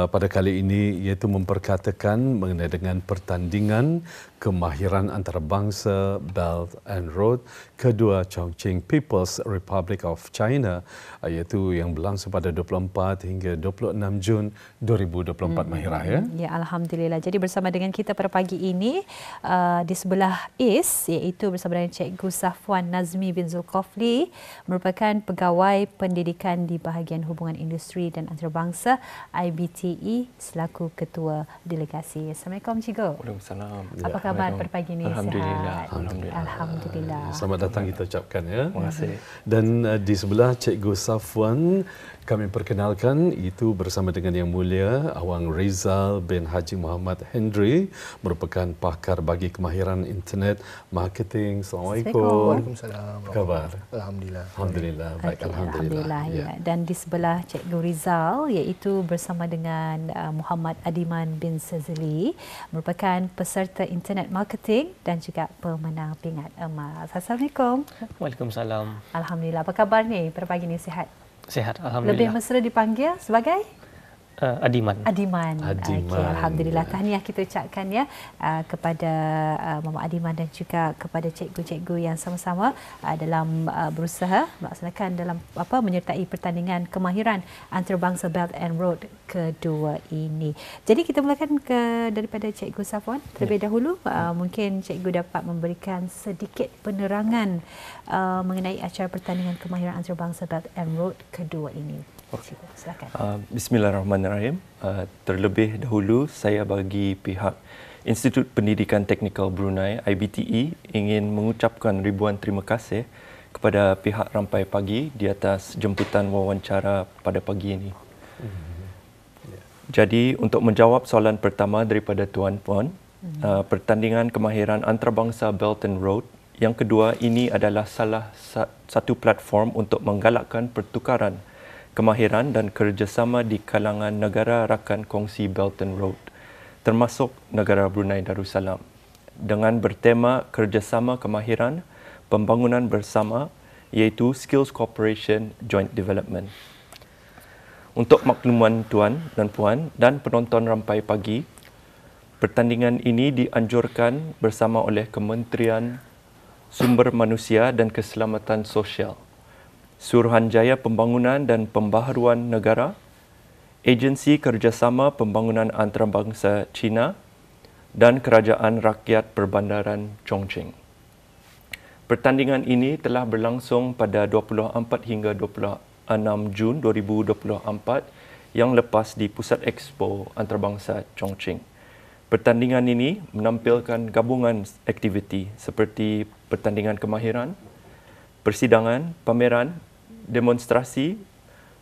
Eh, pada kali ini iaitu memperkatakan mengenai dengan pertandingan kemahiran antarabangsa Belt and Road kedua Chongqing People's Republic of China eh, iaitu yang berlangsung pada 24 hingga 26 Jun 2024 hmm. Mahira ya. Ya alhamdulillah. Jadi bersama dengan kita pada pagi ini uh, di sebelah IS iaitu bersama dengan Cik Gusafwan Nazmi bin Zulkofli merupakan pegawai pendidikan di bahagian hubungan industri dan antarabangsa IBT UTE selaku ketua delegasi. Assalamualaikum cikgu. Waalaikumsalam. Apa ya, khabar per pagi ini? Alhamdulillah. Alhamdulillah. Alhamdulillah. Selamat datang kita ucapkan ya. Terima kasih. Dan uh, di sebelah cikgu Safwan kami perkenalkan itu bersama dengan Yang Mulia Awang Rizal bin Haji Muhammad Hendry merupakan pakar bagi kemahiran internet marketing. Assalamualaikum. Waalaikumsalam. Apa khabar? Alhamdulillah. Alhamdulillah. Baik okay. alhamdulillah. alhamdulillah. Ya. ya. Dan di sebelah Cikgu Rizal iaitu bersama dengan uh, Muhammad Adiman bin Sazli merupakan peserta internet marketing dan juga pemenang pingat emas. Assalamualaikum. Waalaikumsalam. Alhamdulillah. Apa khabar ni? Pada pagi ni sihat? Sehat, Alhamdulillah. Lebih mesra dipanggil sebagai? uh, Adiman. Adiman. Adiman. Okay, Alhamdulillah tahniah kita ucapkan ya uh, kepada uh, Mama Adiman dan juga kepada cikgu-cikgu yang sama-sama uh, dalam uh, berusaha melaksanakan dalam apa menyertai pertandingan kemahiran antarabangsa Belt and Road kedua ini. Jadi kita mulakan ke daripada cikgu Safwan terlebih ya. dahulu uh, mungkin cikgu dapat memberikan sedikit penerangan uh, mengenai acara pertandingan kemahiran antarabangsa Belt and Road kedua ini. Okey. Uh, Bismillahirrahmanirrahim. Uh, terlebih dahulu saya bagi pihak Institut Pendidikan Teknikal Brunei IBTE ingin mengucapkan ribuan terima kasih kepada pihak Rampai Pagi di atas jemputan wawancara pada pagi ini. Mm-hmm. Jadi untuk menjawab soalan pertama daripada Tuan Puan, uh, pertandingan kemahiran antarabangsa Belt and Road yang kedua ini adalah salah satu platform untuk menggalakkan pertukaran kemahiran dan kerjasama di kalangan negara rakan kongsi Belt and Road termasuk negara Brunei Darussalam dengan bertema kerjasama kemahiran pembangunan bersama iaitu Skills Cooperation Joint Development. Untuk makluman tuan dan puan dan penonton rampai pagi, pertandingan ini dianjurkan bersama oleh Kementerian Sumber Manusia dan Keselamatan Sosial. Suruhanjaya Pembangunan dan Pembaharuan Negara, Agensi Kerjasama Pembangunan Antarabangsa China dan Kerajaan Rakyat Perbandaran Chongqing. Pertandingan ini telah berlangsung pada 24 hingga 26 Jun 2024 yang lepas di Pusat Expo Antarabangsa Chongqing. Pertandingan ini menampilkan gabungan aktiviti seperti pertandingan kemahiran, persidangan, pameran demonstrasi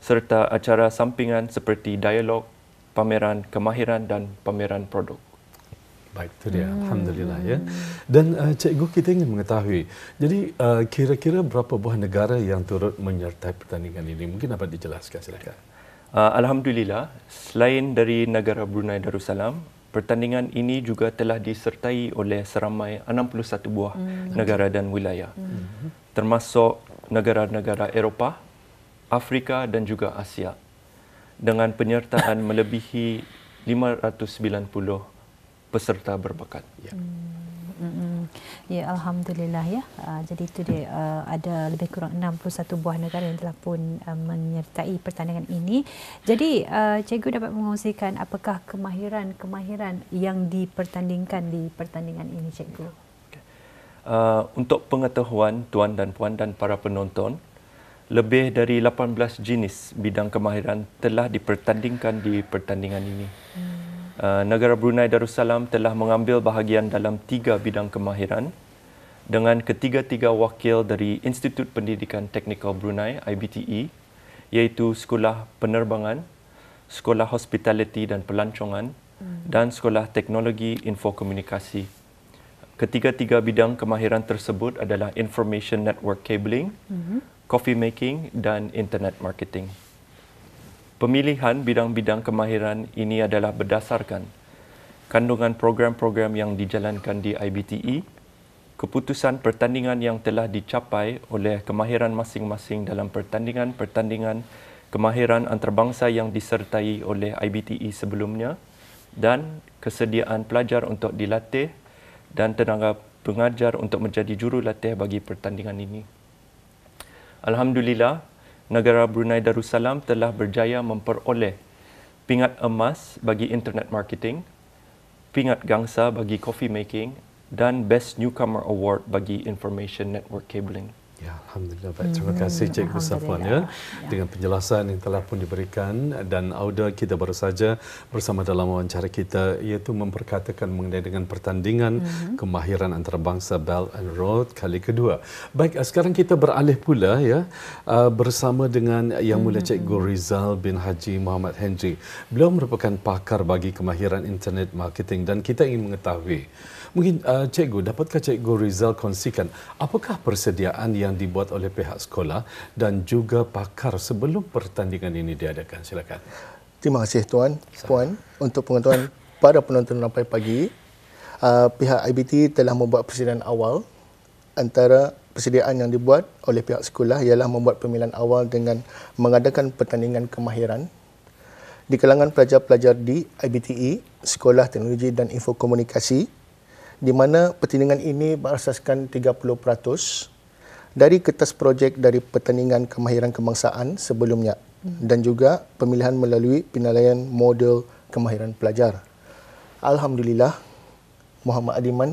serta acara sampingan seperti dialog, pameran kemahiran dan pameran produk. Baik tu dia, hmm. alhamdulillah ya. Dan uh, eh, cikgu kita ingin mengetahui. Jadi uh, kira-kira berapa buah negara yang turut menyertai pertandingan ini? Mungkin dapat dijelaskan silakan. Uh, alhamdulillah, selain dari negara Brunei Darussalam, pertandingan ini juga telah disertai oleh seramai 61 buah hmm. negara dan wilayah. Hmm. Termasuk negara-negara Eropah, Afrika dan juga Asia dengan penyertaan melebihi 590 peserta berbakat. Ya. Hmm, hmm, hmm. Ya, alhamdulillah ya. Ah, jadi itu dia ah, ada lebih kurang 61 buah negara yang telah pun ah, menyertai pertandingan ini. Jadi cikgu dapat mengongsikan apakah kemahiran-kemahiran yang dipertandingkan di pertandingan ini cikgu? Uh, untuk pengetahuan tuan dan puan dan para penonton, lebih dari 18 jenis bidang kemahiran telah dipertandingkan di pertandingan ini. Hmm. Uh, negara Brunei Darussalam telah mengambil bahagian dalam tiga bidang kemahiran dengan ketiga-tiga wakil dari Institut Pendidikan Teknikal Brunei, IBTE, iaitu Sekolah Penerbangan, Sekolah Hospitality dan Pelancongan hmm. dan Sekolah Teknologi Infokomunikasi Ketiga-tiga bidang kemahiran tersebut adalah information network cabling, mm-hmm. coffee making dan internet marketing. Pemilihan bidang-bidang kemahiran ini adalah berdasarkan kandungan program-program yang dijalankan di IBTE, keputusan pertandingan yang telah dicapai oleh kemahiran masing-masing dalam pertandingan-pertandingan kemahiran antarabangsa yang disertai oleh IBTE sebelumnya dan kesediaan pelajar untuk dilatih dan tenaga pengajar untuk menjadi jurulatih bagi pertandingan ini. Alhamdulillah, negara Brunei Darussalam telah berjaya memperoleh pingat emas bagi internet marketing, pingat gangsa bagi coffee making dan Best Newcomer Award bagi Information Network Cabling. Ya, alhamdulillah baik. Terima hmm, kasih Cik Safwan ya dengan penjelasan yang telah pun diberikan dan Auda kita baru saja bersama dalam wawancara kita iaitu memperkatakan mengenai dengan pertandingan mm-hmm. kemahiran antarabangsa Belt and Road kali kedua. Baik, eh, sekarang kita beralih pula ya eh, bersama dengan Yang Mulia mm-hmm. Cikgu Rizal bin Haji Muhammad Henry. Beliau merupakan pakar bagi kemahiran internet marketing dan kita ingin mengetahui Mungkin uh, cikgu, dapatkah cikgu Rizal kongsikan apakah persediaan yang dibuat oleh pihak sekolah dan juga pakar sebelum pertandingan ini diadakan? Silakan. Terima kasih tuan, Sama. untuk pengetahuan para penonton sampai pagi. Uh, pihak IBT telah membuat persediaan awal antara persediaan yang dibuat oleh pihak sekolah ialah membuat pemilihan awal dengan mengadakan pertandingan kemahiran di kalangan pelajar-pelajar di IBTE, Sekolah Teknologi dan Info Komunikasi di mana pertandingan ini berasaskan 30% dari kertas projek dari pertandingan kemahiran kebangsaan sebelumnya dan juga pemilihan melalui penilaian model kemahiran pelajar. Alhamdulillah Muhammad Adiman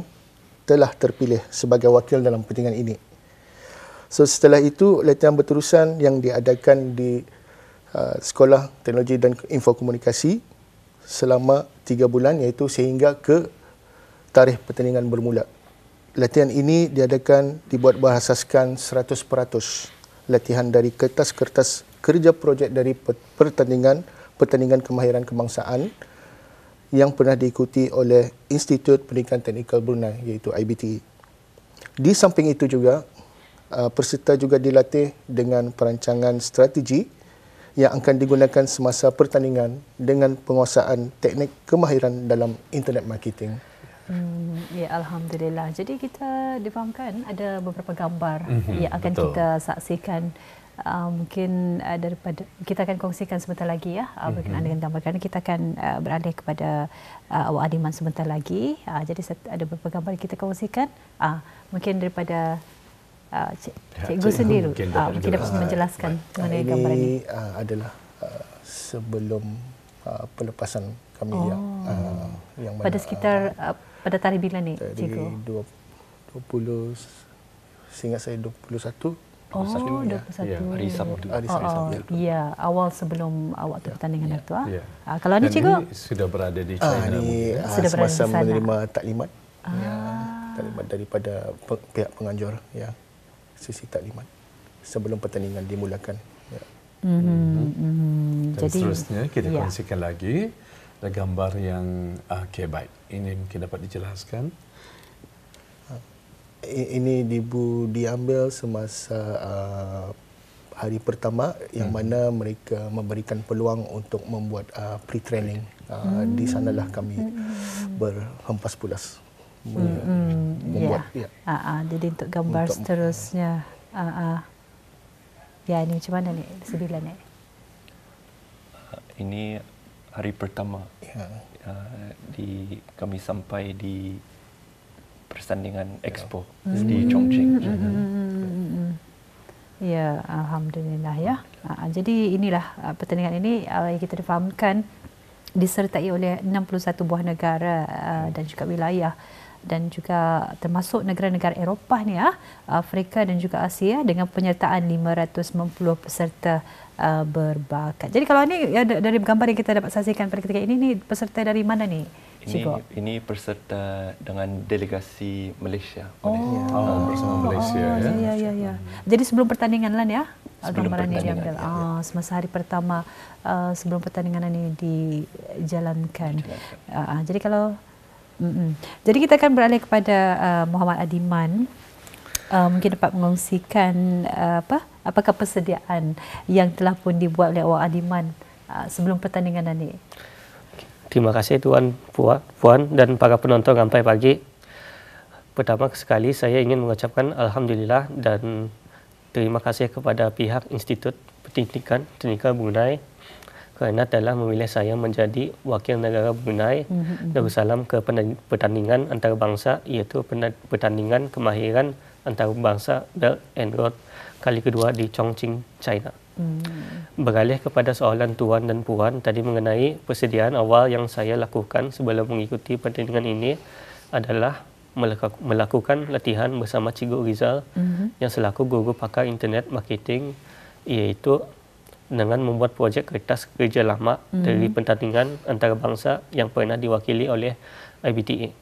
telah terpilih sebagai wakil dalam pertandingan ini. So setelah itu latihan berterusan yang diadakan di uh, Sekolah Teknologi dan Infokomunikasi selama tiga bulan iaitu sehingga ke tarikh pertandingan bermula. Latihan ini diadakan dibuat berasaskan 100% latihan dari kertas-kertas kerja projek dari pertandingan pertandingan kemahiran kebangsaan yang pernah diikuti oleh Institut Pendidikan Teknikal Brunei iaitu IBT. E. Di samping itu juga, peserta juga dilatih dengan perancangan strategi yang akan digunakan semasa pertandingan dengan penguasaan teknik kemahiran dalam internet marketing. Hmm, ya, alhamdulillah. Jadi kita difahamkan ada beberapa gambar mm-hmm, yang akan betul. kita saksikan. Uh, mungkin uh, daripada kita akan kongsikan sebentar lagi ya uh, berkenaan mm-hmm. dengan gambar kerana kita akan uh, beralih kepada uh, awak Adiman sebentar lagi. Uh, jadi ada beberapa gambar kita kongsikan. Uh, mungkin daripada uh, cik, ya, cikgu cik sendiri mungkin, uh, mungkin dapat menjelaskan mengenai gambar ini. Ini uh, adalah uh, sebelum Uh, pelepasan kami ya. oh. yang, uh, yang pada sekitar uh, uh, pada tarikh bila ni cikgu 20, 20 singkat saya 21 oh 21 ya. ya, hari Sabtu oh, oh. hari Sabtu ya awal sebelum awak tu pertandingan ya. itu ya. ah ya. uh, kalau ni cikgu sudah berada di ah, China ah, ini, uh, sudah berada semasa di menerima taklimat ah. ya. taklimat daripada pihak penganjur ya sisi taklimat sebelum pertandingan dimulakan Mm-hmm. Hmm. Hmm, hmm. Dan seterusnya kita ya. kongsikan lagi ada gambar yang ah, okay, baik. Ini mungkin dapat dijelaskan. Ini dibu diambil semasa uh, hari pertama yang mana mereka memberikan peluang untuk membuat uh, pre-training uh, hmm. di sanalah kami hmm. berhempas pulas hmm. membuat ya. Ya. Uh, uh, jadi untuk gambar untuk seterusnya uh, uh. Ya, ini macam mana ni? Sembilan ni? Ah, ini hari pertama ya. uh, di kami sampai di persandingan ya. Expo hmm. di Chongqing. Hmm. Hmm. hmm, hmm, hmm. Ya, alhamdulillah ya. Uh, jadi inilah uh, pertandingan ini uh, yang kita difahamkan disertai oleh 61 buah negara uh, dan juga wilayah dan juga termasuk negara-negara Eropah ni ya, Afrika dan juga Asia dengan penyertaan 560 peserta uh, berbakat. Jadi kalau ini ya, dari gambar yang kita dapat saksikan pada ketika ini ni peserta dari mana ni? Ini ini peserta dengan delegasi Malaysia. Oh, Malaysia. Oh, ah, oh, bersama Malaysia oh, ya. Ya, ya, ya. ya. Jadi sebelum pertandingan lah ya. Sebelum pertandingan. Ya, ya. Ah, ya. semasa hari pertama uh, sebelum pertandingan ini dijalankan. Uh, jadi kalau Mm-mm. Jadi kita akan beralih kepada uh, Muhammad Adiman. Uh, mungkin dapat mengongsikan uh, apa apakah persediaan yang telah pun dibuat oleh Wak Adiman uh, sebelum pertandingan nanti. Terima kasih tuan puan, puan dan para penonton sampai pagi. Pertama sekali saya ingin mengucapkan alhamdulillah dan terima kasih kepada pihak Institut Pendidikan Teknikal Brunei kerana telah memilih saya menjadi wakil negara Brunei hmm, hmm, hmm. Darussalam ke pertandingan antarabangsa iaitu pertandingan kemahiran antarabangsa Belt and Road kali kedua di Chongqing, China. Beralih kepada soalan tuan dan puan tadi mengenai persediaan awal yang saya lakukan sebelum mengikuti pertandingan ini adalah melakukan latihan bersama Cikgu Rizal -hmm. yang selaku guru pakar internet marketing iaitu dengan membuat projek kertas kerja lama mm -hmm. dari pertandingan antarabangsa yang pernah diwakili oleh IBTA.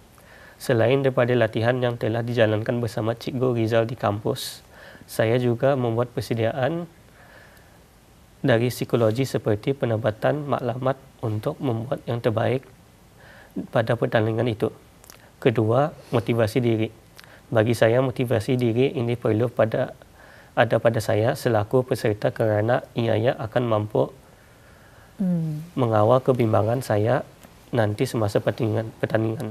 Selain daripada latihan yang telah dijalankan bersama Cikgu Rizal di kampus, saya juga membuat persediaan dari psikologi seperti penabatan maklumat untuk membuat yang terbaik pada pertandingan itu. Kedua, motivasi diri. Bagi saya, motivasi diri ini perlu pada ada pada saya selaku peserta kerana ianya akan mampu hmm. mengawal kebimbangan saya nanti semasa pertandingan. pertandingan.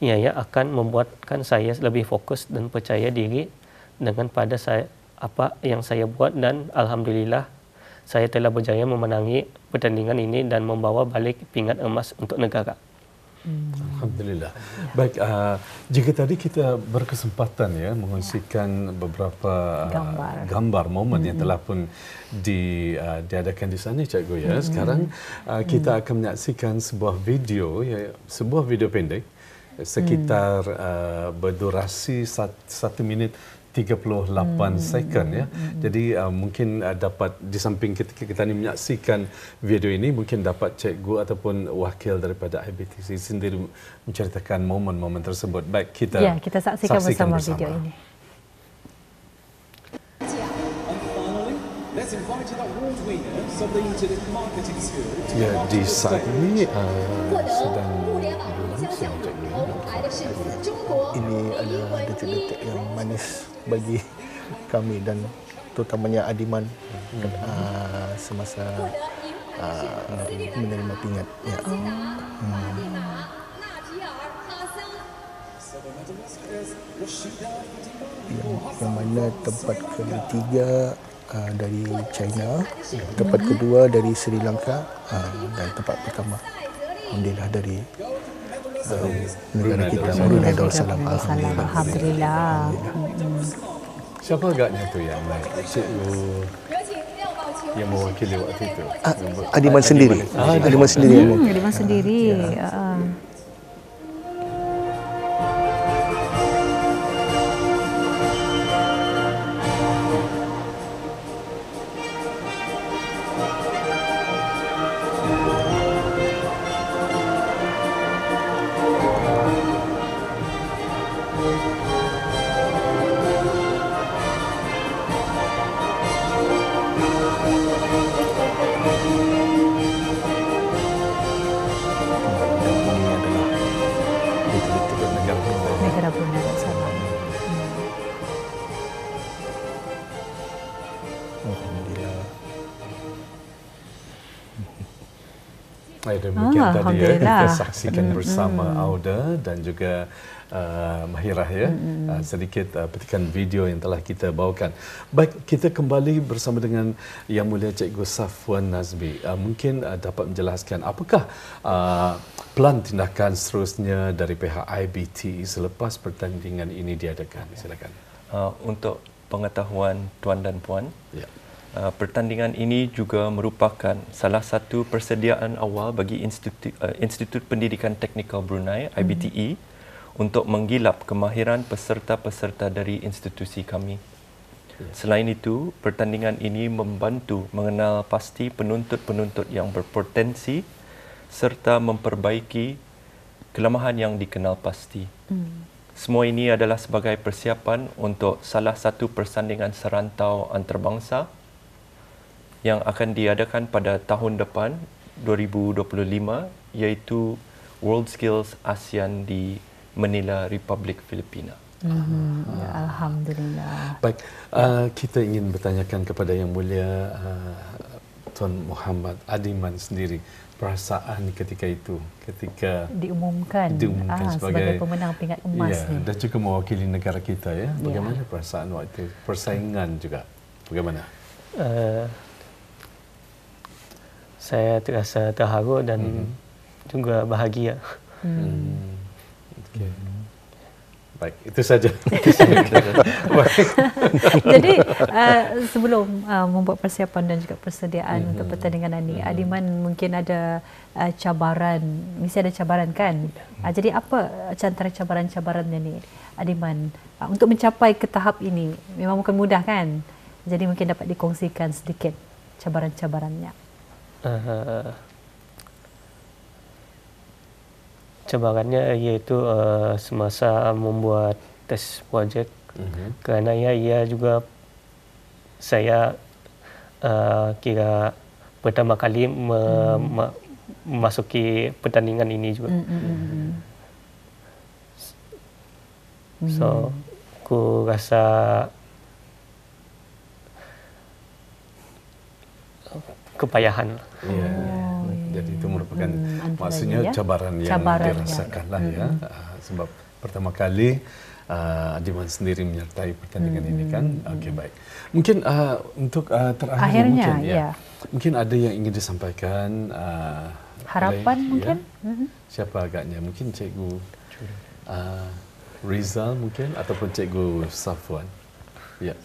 Ianya akan membuatkan saya lebih fokus dan percaya diri dengan pada saya, apa yang saya buat dan Alhamdulillah saya telah berjaya memenangi pertandingan ini dan membawa balik pingat emas untuk negara. Alhamdulillah. Baik, uh, jika tadi kita berkesempatan ya mengongsikan ya. beberapa uh, gambar, gambar momen hmm yang telah pun di, uh, diadakan di sana, Cikgu ya. hmm Sekarang uh, kita hmm akan menyaksikan sebuah video, ya, sebuah video pendek sekitar hmm uh, berdurasi satu, satu minit 38 hmm. second ya. Hmm. Jadi uh, mungkin uh, dapat di samping kita kita ni menyaksikan video ini mungkin dapat cikgu ataupun wakil daripada IBTC sendiri menceritakan momen-momen tersebut. Baik kita Ya, kita saksikan, saksikan bersama, bersama video ini. Ya, invite an award winner, Ini adalah detik-detik yang manis bagi kami dan terutamanya Adiman hmm. uh, semasa uh, menerima pingat. Ya. Hmm. yang mana tempat ketiga Uh, dari China, tempat kedua dari Sri Lanka uh, dan tempat pertama alhamdulillah dari uh, negara kita Brunei Darussalam. Alhamdulillah. alhamdulillah. Siapa agaknya tu yang naik? yang mewakili waktu itu. Ah, Adiman sendiri. Adiman sendiri. Ah, Adiman sendiri. Hmm, Adiman sendiri. Adiman ya. ah, sendiri. demikian ah, tadi ya kita saksikan hmm, bersama hmm. Auda dan juga uh, Mahirah ya hmm. uh, sedikit uh, petikan video yang telah kita bawakan. Baik kita kembali bersama dengan Yang Mulia Cikgu Safwan Nazmi. Uh, mungkin uh, dapat menjelaskan apakah uh, pelan tindakan seterusnya dari pihak IBT selepas pertandingan ini diadakan. Silakan. Uh, untuk pengetahuan tuan dan puan. Yeah. Uh, pertandingan ini juga merupakan salah satu persediaan awal bagi Institut, uh, Institut Pendidikan Teknikal Brunei, mm-hmm. IBTE, untuk menggilap kemahiran peserta-peserta dari institusi kami. Selain itu, pertandingan ini membantu mengenal pasti penuntut-penuntut yang berpotensi serta memperbaiki kelemahan yang dikenal pasti. Hmm. Semua ini adalah sebagai persiapan untuk salah satu persandingan serantau antarabangsa yang akan diadakan pada tahun depan 2025 iaitu World Skills ASEAN di Manila Republik Filipina. Mm-hmm. Ya, Alhamdulillah. Baik, uh, kita ingin bertanyakan kepada Yang Mulia uh, Tuan Muhammad Adiman sendiri perasaan ketika itu ketika diumumkan, diumumkan ah, sebagai, sebagai pemenang pingat emas ya, ni. Dah cukup mewakili negara kita ya. ya. Bagaimana ya. perasaan waktu persaingan juga? Bagaimana? Uh, saya terasa terharu dan hmm. juga bahagia. Hmm. Okay. Hmm. Baik, itu saja. Jadi uh, sebelum uh, membuat persiapan dan juga persediaan hmm. untuk pertandingan ini, hmm. Adiman mungkin ada uh, cabaran, mesti ada cabaran kan? Hmm. Uh, jadi apa antara cabaran-cabarannya ni, Adiman? Uh, untuk mencapai ke tahap ini, memang mungkin mudah kan? Jadi mungkin dapat dikongsikan sedikit cabaran-cabarannya uh, cabarannya iaitu uh, semasa membuat tes projek mm-hmm. kerana ia ia juga saya uh, kira pertama kali hmm. memasuki mm. pertandingan ini juga mm-hmm. so aku rasa kepayahan. Yeah. Oh, yeah. Jadi itu merupakan hmm, maksudnya ya? cabaran yang cabaran ya. dirasakan ya. lah ya. Hmm. Ah, sebab pertama kali uh, ah, Adiman sendiri menyertai pertandingan hmm. ini kan. Hmm. Okey baik. Mungkin uh, untuk uh, terakhir Akhirnya, mungkin ya. ya. Mungkin ada yang ingin disampaikan. Uh, Harapan oleh, ya? mungkin. Ya? Siapa agaknya? Mungkin Cikgu uh, Rizal mungkin ataupun Cikgu Safwan. Ya. Yeah.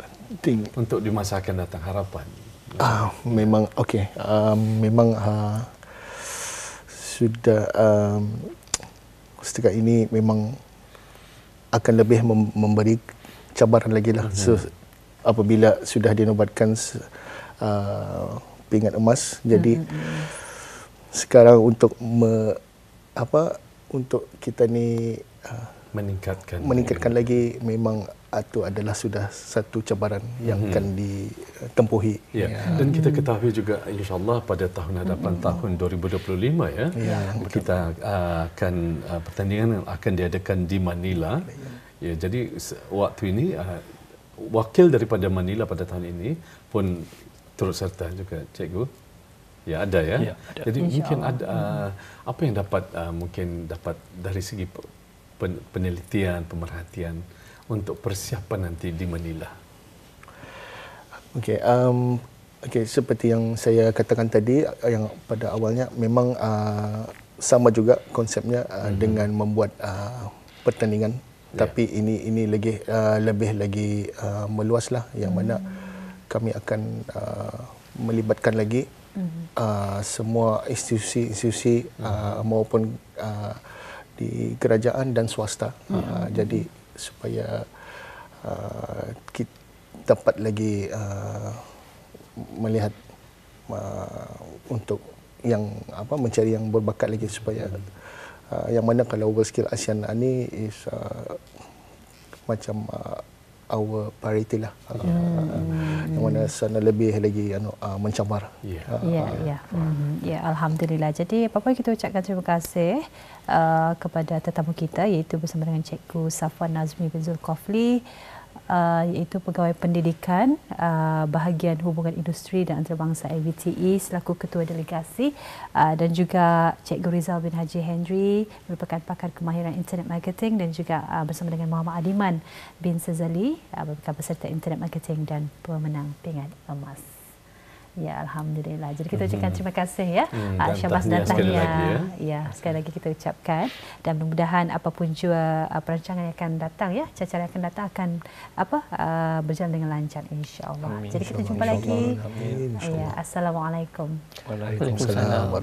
Penting untuk dimasakkan datang harapan Ah, memang okey. Um, ah, memang uh, sudah um, setakat ini memang akan lebih mem- memberi cabaran lagi lah. So, hmm. apabila sudah dinobatkan uh, pingat emas, jadi mm-hmm. sekarang untuk me, apa untuk kita ni uh, meningkatkan meningkatkan lagi memang itu adalah sudah satu cabaran yang mhm. akan ditempuhi ya. Ya. dan kita ketahui juga insyaallah pada tahun hadapan hmm tahun 2025 ya, ya kita ah, akan ah, pertandingan akan diadakan di Manila ya, ya jadi waktu ini ah, wakil daripada Manila pada tahun ini pun turut serta juga cikgu Ya ada ya. ya ada. Jadi Insya mungkin Allah. ada uh, apa yang dapat uh, mungkin dapat dari segi penelitian, pemerhatian untuk persiapan nanti di Manila? Okey, um, okay, seperti yang saya katakan tadi, yang pada awalnya memang uh, sama juga konsepnya uh, mm-hmm. dengan membuat uh, pertandingan. Yeah. Tapi ini ini lagi uh, lebih lagi uh, meluas lah, yang mm-hmm. mana hmm. kami akan uh, melibatkan lagi mm-hmm. uh, semua institusi-institusi mm-hmm. uh, maupun uh, di kerajaan dan swasta. Hmm. Uh, jadi supaya uh, ah, kita dapat lagi uh, melihat uh, untuk yang apa mencari yang berbakat lagi supaya hmm. uh, yang mana kalau skill ASEAN ini is uh, macam uh, our priority lah. Yeah. Uh, ya. ah, yang mana sana lebih lagi uh, mencabar. Ya, ah, ya. yeah. Ya. Mhm. Ya, alhamdulillah. Jadi apa kita ucapkan terima kasih uh, kepada tetamu kita iaitu bersama dengan Cikgu Safwan Nazmi bin Zulkifli uh, iaitu pegawai pendidikan uh, bahagian hubungan industri dan antarabangsa AVTE selaku ketua delegasi uh, dan juga Cikgu Rizal bin Haji Henry merupakan pakar kemahiran internet marketing dan juga uh, bersama dengan Muhammad Adiman bin Sezali uh, merupakan peserta internet marketing dan pemenang pingat emas. Ya, alhamdulillah. Jadi kita ucapkan hmm. terima kasih ya. Hmm, ah, dan Syabas dan tahniah. ya. ya, sekali lagi kita ucapkan dan mudah-mudahan apapun juga uh, ah, perancangan yang akan datang ya, acara yang akan datang akan apa uh, berjalan dengan lancar insya-Allah. Jadi kita jumpa lagi. Ya, assalamualaikum. Waalaikumsalam.